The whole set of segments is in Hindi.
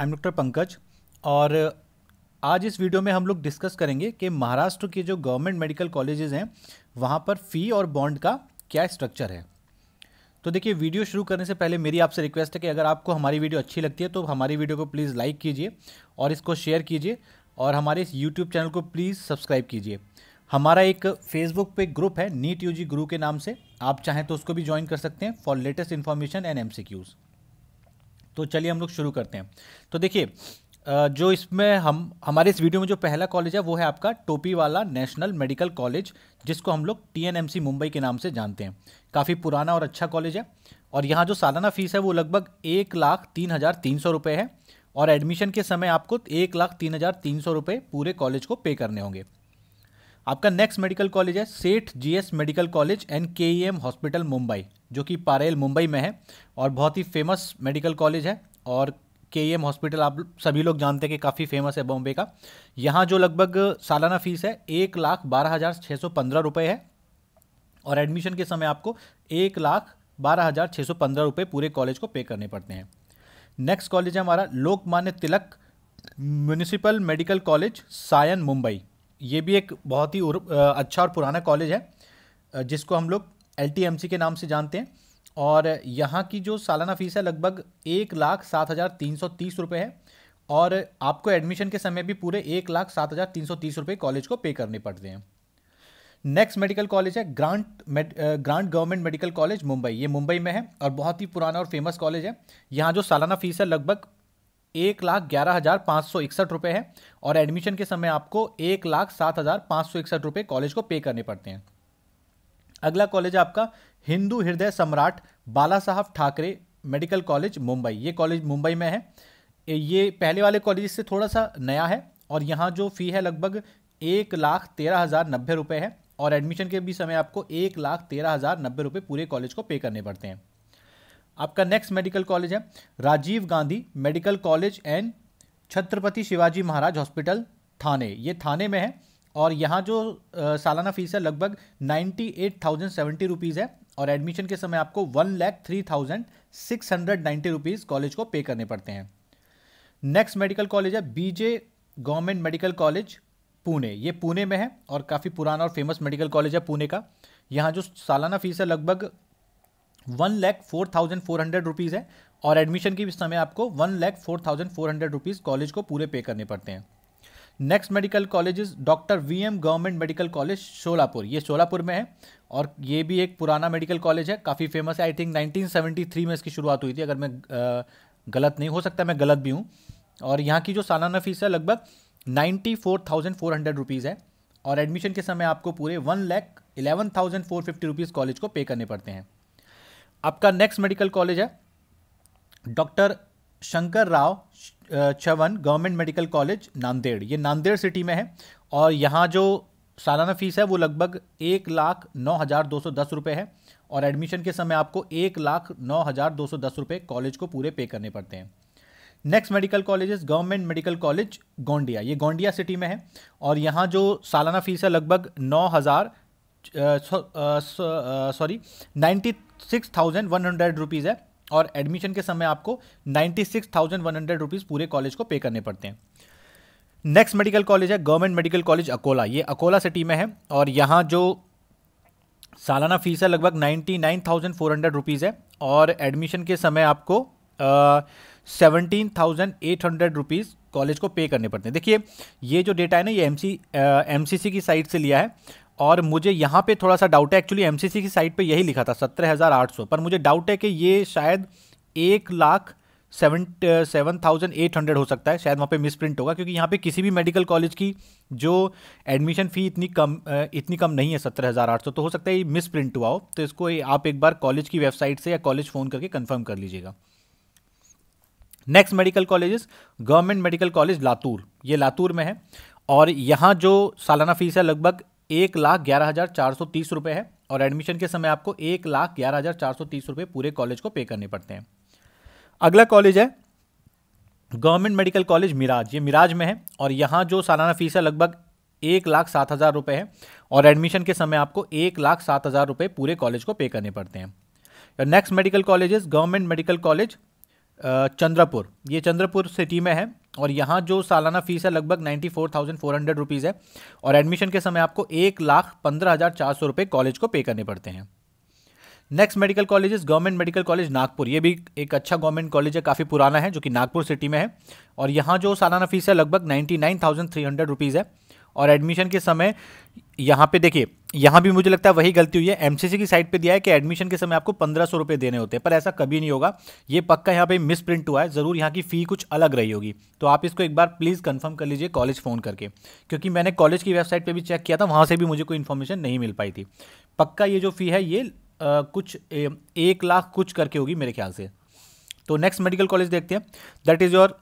आई एम डॉक्टर पंकज और uh, आज इस वीडियो में हम लोग डिस्कस करेंगे कि महाराष्ट्र के जो गवर्नमेंट मेडिकल कॉलेजेस हैं वहाँ पर फ़ी और बॉन्ड का क्या स्ट्रक्चर है तो देखिए वीडियो शुरू करने से पहले मेरी आपसे रिक्वेस्ट है कि अगर आपको हमारी वीडियो अच्छी लगती है तो हमारी वीडियो को प्लीज़ लाइक कीजिए और इसको शेयर कीजिए और हमारे इस यूट्यूब चैनल को प्लीज़ सब्सक्राइब कीजिए हमारा एक फेसबुक पे ग्रुप है नीट यू गुरु के नाम से आप चाहें तो उसको भी ज्वाइन कर सकते हैं for latest information and um तो चलिए हम लोग शुरू करते हैं तो देखिए जो इसमें हम हमारे इस वीडियो में जो पहला कॉलेज है वो है आपका टोपी वाला नेशनल मेडिकल कॉलेज जिसको हम लोग टीएनएमसी मुंबई के नाम से जानते हैं काफ़ी पुराना और अच्छा कॉलेज है और यहाँ जो सालाना फ़ीस है वो लगभग एक लाख तीन हज़ार तीन सौ रुपये है और एडमिशन के समय आपको एक लाख तीन हज़ार तीन सौ रुपये पूरे कॉलेज को पे करने होंगे आपका नेक्स्ट मेडिकल कॉलेज है Seth G medical college and K hospital Mumbai जो कि पारेल मुंबई में है और बहुत ही फेमस मेडिकल कॉलेज है और के एम हॉस्पिटल आप सभी लोग जानते हैं कि काफ़ी फेमस है बॉम्बे का यहाँ जो लगभग सालाना फ़ीस है एक लाख बारह हज़ार छः सौ पंद्रह रुपये है और एडमिशन के समय आपको एक लाख बारह हज़ार छः सौ पंद्रह रुपये पूरे कॉलेज को पे करने पड़ते हैं नेक्स्ट कॉलेज है हमारा Lokmanya Tilak municipal medical college Sion Mumbai ये भी एक बहुत ही अच्छा और पुराना कॉलेज है जिसको हम लोग एल के नाम से जानते हैं और यहाँ की जो सालाना फ़ीस है लगभग एक लाख सात हज़ार तीन सौ तीस रुपये है और आपको एडमिशन के समय भी पूरे एक लाख सात हज़ार तीन सौ तीस रुपये कॉलेज को पे करने पड़ते हैं नेक्स्ट मेडिकल कॉलेज है grant med grant government medical college Mumbai ये मुंबई में है और बहुत ही पुराना और फेमस कॉलेज है यहाँ जो सालाना फ़ीस है लगभग एक लाख ग्यारह हज़ार पाँच सौ इकसठ रुपये है और एडमिशन के समय आपको एक लाख सात हज़ार पाँच सौ इकसठ रुपये कॉलेज को पे करने पड़ते हैं अगला कॉलेज आपका हिंदू हृदय सम्राट बाला साहब ठाकरे मेडिकल कॉलेज मुंबई ये कॉलेज मुंबई में है ये पहले वाले कॉलेज से थोड़ा सा नया है और यहाँ जो फ़ी है लगभग एक लाख तेरह हज़ार नब्बे रुपये है और एडमिशन के भी समय आपको एक लाख तेरह हज़ार नब्बे रुपये पूरे कॉलेज को पे करने पड़ते हैं आपका नेक्स्ट मेडिकल कॉलेज है Rajiv Gandhi medical college and Chhatrapati Shivaji Maharaj hospital Thane ये थाने में है और यहाँ जो सालाना फ़ीस है लगभग ninety eight thousand seventy rupees है और एडमिशन के समय आपको one lakh three thousand six hundred ninety rupees college को पे करने पड़ते हैं नेक्स्ट मेडिकल कॉलेज है BJ government medical college Pune ये पुणे में है और काफ़ी पुराना और फेमस मेडिकल कॉलेज है पुणे का यहाँ जो सालाना फ़ीस है लगभग one lakh four thousand four hundred rupees है और एडमिशन की समय आपको one lakh four thousand four hundred rupees college को पूरे पे करने पड़ते हैं next medical colleges doctor V M government medical college Solapur ये सोलापुर में है और ये भी एक पुराना मेडिकल कॉलेज है काफ़ी फेमस है आई थिंक 1973 में इसकी शुरुआत हुई थी अगर मैं गलत नहीं हो सकता मैं गलत भी हूँ और यहाँ की जो सालाना फीस है लगभग ninety four thousand four hundred rupees है और एडमिशन के समय आपको पूरे one lakh eleven thousand four fifty rupees college को पे करने पड़ते हैं आपका नेक्स्ट मेडिकल कॉलेज है doctor Shankar Rao Chavan government medical college Nanded ये नांदेड़ सिटी में है और यहाँ जो सालाना फ़ीस है वो लगभग एक लाख नौ हज़ार दो सौ दस रुपये है और एडमिशन के समय आपको एक लाख नौ हज़ार दो सौ दस रुपये कॉलेज को पूरे पे करने पड़ते हैं next medical college is government medical college Gondia ये गोंडिया सिटी में है और यहाँ जो सालाना फ़ीस है लगभग नौ हज़ार sorry ninety six thousand one hundred rupees है और एडमिशन के समय आपको ninety six thousand one hundred rupees पूरे कॉलेज को पे करने पड़ते हैं नेक्स्ट मेडिकल कॉलेज है गवर्नमेंट मेडिकल कॉलेज अकोला ये अकोला सिटी में है और यहाँ जो सालाना फीस है लगभग ninety nine thousand four hundred rupees है और एडमिशन के समय आपको seventeen thousand eight hundred rupees college को पे करने पड़ते हैं देखिए ये जो डेटा है ना ये एम सी एम सी सी की साइट से लिया है और मुझे यहाँ पे थोड़ा सा डाउट है एक्चुअली एम की साइट पे यही लिखा था सत्रह हज़ार आठ सौ पर मुझे डाउट है कि ये शायद एक lakh seven seven thousand eight hundred हो सकता है शायद वहाँ पे मिस प्रिंट होगा क्योंकि यहाँ पे किसी भी मेडिकल कॉलेज की जो एडमिशन फ़ी इतनी कम इतनी कम नहीं है सत्रह हज़ार आठ सौ तो हो सकता है ये मिस प्रिंट हुआ हो तो इसको आप एक बार कॉलेज की वेबसाइट से या कॉलेज फ़ोन करके कन्फर्म कर लीजिएगा next medical colleges government medical college Latur ये लातूर में है और यहाँ जो सालाना फीस है लगभग एक लाख ग्यारह हज़ार चार सौ तीस रुपये है और एडमिशन के समय आपको एक लाख ग्यारह हज़ार चार सौ तीस रुपये पूरे कॉलेज को पे करने पड़ते हैं अगला कॉलेज है गवर्नमेंट मेडिकल कॉलेज मिराज ये मिराज में है और यहाँ जो सालाना फीस है लगभग एक लाख सात हज़ार रुपये है और एडमिशन के समय आपको एक लाख सात हज़ार रुपये पूरे कॉलेज को पे करने पड़ते हैं next medical college government medical college Chandrapur ये चंद्रपुर सिटी में है और यहाँ जो सालाना फ़ीस है लगभग ninety four thousand four hundred rupees है और एडमिशन के समय आपको एक लाख पंद्रह हज़ार चार सौ रुपये कॉलेज को पे करने पड़ते हैं next medical college is government medical college Nagpur ये भी एक अच्छा गवर्नमेंट कॉलेज है काफ़ी पुराना है जो कि नागपुर सिटी में है और यहाँ जो सालाना फ़ीस है लगभग ninety nine thousand three hundred rupees है और एडमिशन के समय यहाँ पे देखिए यहाँ भी मुझे लगता है वही गलती हुई है एमसीसी की साइट पे दिया है कि एडमिशन के समय आपको पंद्रह सौ रुपये देने होते हैं पर ऐसा कभी नहीं होगा ये पक्का यहाँ पे मिस प्रिंट हुआ है ज़रूर यहाँ की फ़ी कुछ अलग रही होगी तो आप इसको एक बार प्लीज़ कंफर्म कर लीजिए कॉलेज फ़ोन करके क्योंकि मैंने कॉलेज की वेबसाइट पर भी चेक किया था वहाँ से भी मुझे कोई इन्फॉर्मेशन नहीं मिल पाई थी पक्का ये जो फ़ी है ये आ, कुछ ए, एक लाख कुछ करके होगी मेरे ख्याल से तो नेक्स्ट मेडिकल कॉलेज देखते हैं that is your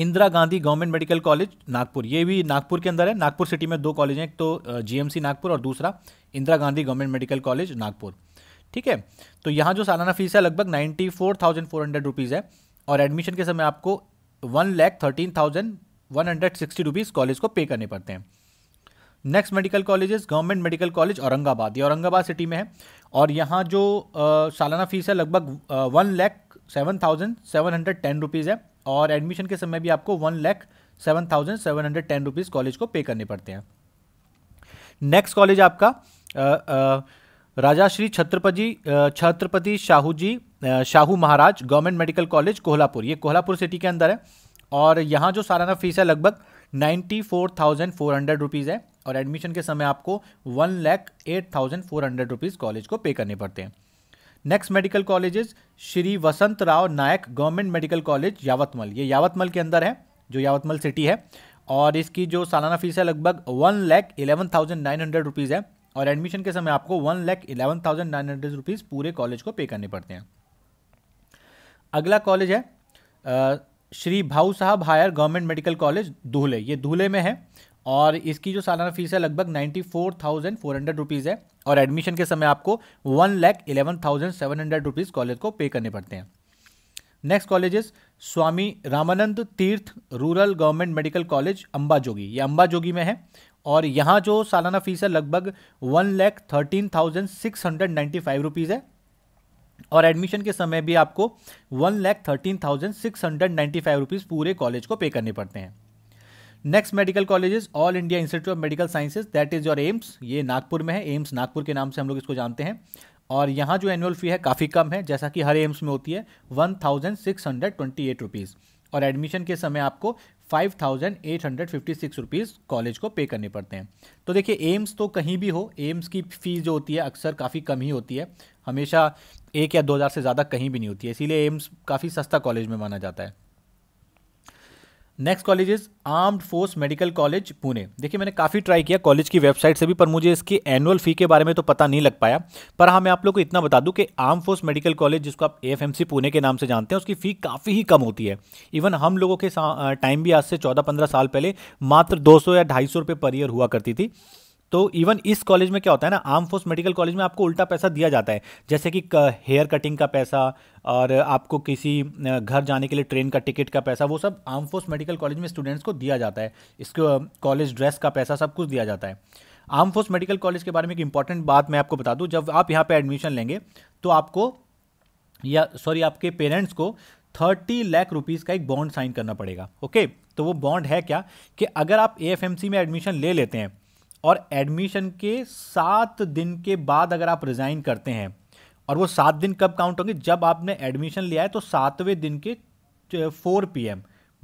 Indira Gandhi government medical college Nagpur ये भी नागपुर के अंदर है नागपुर सिटी में दो कॉलेज हैं एक तो जीएमसी नागपुर और दूसरा Indira Gandhi government medical college Nagpur ठीक है तो यहाँ जो सालाना फीस है लगभग ninety four thousand four hundred rupees है और एडमिशन के समय आपको one lakh thirteen thousand one hundred sixty rupees college को पे करने पड़ते हैं next medical colleges government medical college Aurangabad ये औरंगाबाद सिटी में है और यहाँ जो सालाना फीस है लगभग one lakh seven thousand seven hundred ten rupees है और एडमिशन के समय भी आपको one lakh seven thousand seven hundred ten rupees college को पे करने पड़ते हैं नेक्स्ट कॉलेज आपका आ, आ, Raja Shri Chhatrapati Chhatrapati Shahu ji Shahu Maharaj government medical college Kolhapur ये कोल्हापुर सिटी के अंदर है और यहाँ जो सालाना फीस है लगभग ninety four thousand four hundred rupees है और एडमिशन के समय आपको one lakh eight thousand four hundred rupees college को पे करने पड़ते हैं next medical colleges Shri Vasant Rao Naik government medical college Yavatmal ये यावतमल के अंदर है जो यावतमल सिटी है और इसकी जो सालाना फीस है लगभग one lakh eleven thousand nine hundred rupees है और एडमिशन के समय आपको one lakh eleven thousand nine hundred rupees पूरे कॉलेज को पे करने पड़ते हैं अगला कॉलेज है Shri Bhau Sahab Hire government medical college Dhule ये धूले में है और इसकी जो सालाना फीस है लगभग ninety four thousand four hundred rupees है और एडमिशन के समय आपको one lakh eleven thousand seven hundred rupees college को पे करने पड़ते हैं next colleges Swami Ramanand Tirth rural government medical college Ambajogai ये अम्बा जोगी में है और यहाँ जो सालाना फीस है लगभग one lakh thirteen thousand six hundred ninety five rupees है और एडमिशन के समय भी आपको one lakh thirteen thousand six hundred ninety five rupees पूरे कॉलेज को पे करने पड़ते हैं next medical colleges all India institute of medical sciences that is your AIIMS ये नागपुर में है एम्स नागपुर के नाम से हम लोग इसको जानते हैं और यहाँ जो एनुअल फ़ी है काफ़ी कम है जैसा कि हर एम्स में होती है one thousand six hundred twenty eight rupees और एडमिशन के समय आपको five thousand eight hundred fifty six rupees college को पे करने पड़ते हैं तो देखिए एम्स तो कहीं भी हो एम्स की फ़ीस जो होती है अक्सर काफ़ी कम ही होती है हमेशा एक या दो हज़ार से ज़्यादा कहीं भी नहीं होती है इसीलिए एम्स काफ़ी सस्ता कॉलेज में माना जाता है next college is armed force medical college Pune देखिए मैंने काफ़ी ट्राई किया कॉलेज की वेबसाइट से भी पर मुझे इसकी एनुअल फी के बारे में तो पता नहीं लग पाया पर हाँ मैं आप लोग को इतना बता दूं कि आर्म फोर्स मेडिकल कॉलेज जिसको आप एफ पुणे के नाम से जानते हैं उसकी फ़ी काफ़ी ही कम होती है इवन हम लोगों के टाइम भी आज से चौदह पंद्रह साल पहले मात्र दो या ढाई सौ पर ईयर हुआ करती थी तो इवन इस कॉलेज में क्या होता है ना आर्म फोर्स मेडिकल कॉलेज में आपको उल्टा पैसा दिया जाता है जैसे कि हेयर कटिंग का पैसा और आपको किसी घर जाने के लिए ट्रेन का टिकट का पैसा वो सब आर्म फोर्स मेडिकल कॉलेज में स्टूडेंट्स को दिया जाता है इसको कॉलेज ड्रेस का पैसा सब कुछ दिया जाता है आर्म फोर्स मेडिकल कॉलेज के बारे में एक इंपॉर्टेंट बात मैं आपको बता दूं जब आप यहाँ पे एडमिशन लेंगे तो आपको या सॉरी आपके पेरेंट्स को थर्टी लाख रुपीज़ का एक बॉन्ड साइन करना पड़ेगा ओके तो वो बॉन्ड है क्या कि अगर आप ए में एडमिशन ले लेते हैं और एडमिशन के सात दिन के बाद अगर आप रिज़ाइन करते हैं और वो सात दिन कब काउंट होंगे जब आपने एडमिशन लिया है तो सातवें दिन के फोर पी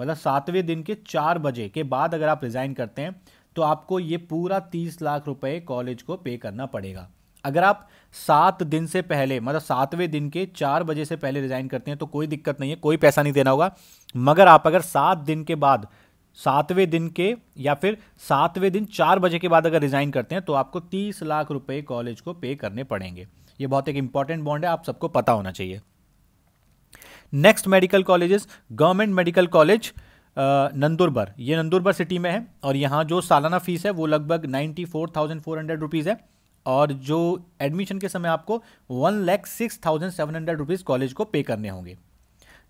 मतलब सातवें दिन के चार बजे के बाद अगर आप रिज़ाइन करते हैं तो आपको ये पूरा तीस लाख रुपए कॉलेज को पे करना पड़ेगा अगर आप सात दिन से पहले मतलब सातवें दिन के चार बजे से पहले रिज़ाइन करते हैं तो कोई दिक्कत नहीं है कोई पैसा नहीं देना होगा मगर आप अगर सात दिन के बाद सातवें दिन के या फिर सातवें दिन चार बजे के बाद अगर रिज़ाइन करते हैं तो आपको तीस लाख रुपए कॉलेज को पे करने पड़ेंगे ये बहुत एक इंपॉर्टेंट बॉन्ड है आप सबको पता होना चाहिए next medical colleges government medical college Nandurbar ये नंदुरबर सिटी में है और यहाँ जो सालाना फीस है वो लगभग ninety four thousand four hundred rupees है और जो एडमिशन के समय आपको one lakh six thousand seven hundred rupees college को पे करने होंगे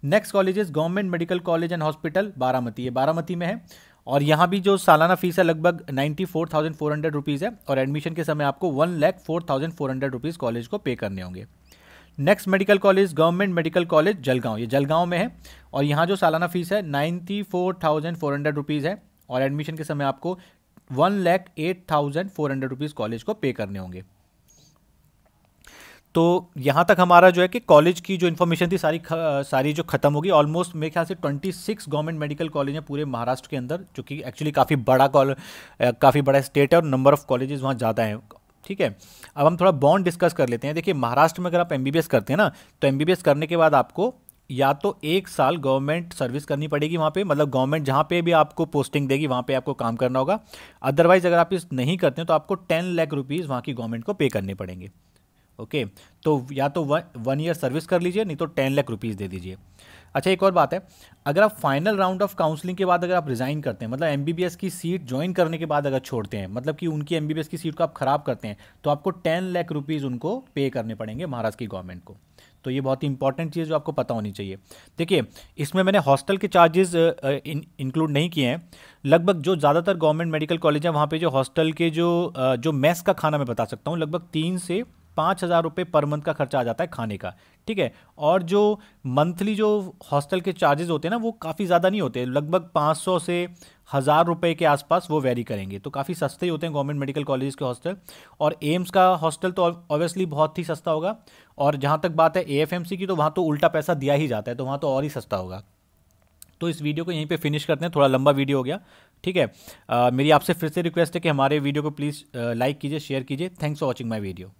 next college government medical college and hospital Baramati है बारामती में है और यहाँ भी जो सालाना फीस है लगभग ninety four thousand four hundred rupees है और एडमिशन के समय आपको one lakh four thousand four hundred rupees college को पे करने होंगे next medical college government medical college Jalgaon ये जलगांव में है और यहाँ जो सालाना फीस है ninety four thousand four hundred rupees है और एडमिशन के समय आपको one lakh eight thousand four hundred rupees college को पे करने होंगे तो यहाँ तक हमारा जो है कि कॉलेज की जो इन्फॉर्मेशन थी सारी सारी जो खत्म होगी ऑलमोस्ट मेरे ख्याल से 26 गवर्नमेंट मेडिकल कॉलेज हैं पूरे महाराष्ट्र के अंदर जो कि एक्चुअली काफ़ी बड़ा कॉल काफ़ी बड़ा स्टेट है और नंबर ऑफ़ कॉलेजेस वहाँ ज़्यादा हैं ठीक है अब हम थोड़ा बॉन्ड डिस्कस कर लेते हैं देखिए महाराष्ट्र में अगर आप एम करते हैं ना तो एम करने के बाद आपको या तो एक साल गवर्नमेंट सर्विस करनी पड़ेगी वहाँ पे मतलब गवर्नमेंट जहाँ पे भी आपको पोस्टिंग देगी वहाँ पे आपको काम करना होगा अदरवाइज़ अगर आप इस नहीं करते हैं तो आपको टेन लाख रुपीज़ वहाँ की गवर्नमेंट को पे करने पड़ेंगे ओके तो या तो वन वन ईयर सर्विस कर लीजिए नहीं तो टेन लाख रुपीज़ दे दीजिए अच्छा एक और बात है अगर आप फाइनल राउंड ऑफ काउंसलिंग के बाद अगर आप रिज़ाइन करते हैं मतलब एम की सीट ज्वाइन करने के बाद अगर छोड़ते हैं मतलब कि उनकी एम की सीट को आप ख़राब करते हैं तो आपको टेन लाख रुपीज़ उनको पे करने पड़ेंगे महाराष्ट्र की गवर्नमेंट को तो ये बहुत ही इंपॉर्टेंट चीज़ जो आपको पता होनी चाहिए देखिए इसमें मैंने हॉस्टल के चार्जेस इंक्लूड नहीं किए हैं लगभग जो ज़्यादातर गवर्नमेंट मेडिकल कॉलेज हैं वहाँ पे जो हॉस्टल के जो जो मेस का खाना मैं बता सकता हूँ लगभग तीन से पाँच हज़ार रुपये पर मंथ का खर्चा आ जाता है खाने का ठीक है और जो मंथली जो हॉस्टल के चार्जेस होते हैं ना वो काफ़ी ज़्यादा नहीं होते लगभग पाँच सौ से हज़ार रुपये के आसपास वो वेरी करेंगे तो काफ़ी सस्ते ही होते हैं गवर्नमेंट मेडिकल कॉलेज के हॉस्टल और एम्स का हॉस्टल तो ऑब्वियसली बहुत ही सस्ता होगा और जहाँ तक बात है ए की तो वहाँ तो उल्टा पैसा दिया ही जाता है तो वहाँ तो और ही सस्ता होगा तो इस वीडियो को यहीं पे फिनिश करते हैं थोड़ा लंबा वीडियो हो गया ठीक है आ, मेरी आपसे फिर से रिक्वेस्ट है कि हमारे वीडियो को प्लीज़ लाइक कीजिए शेयर कीजिए thanks for watching my video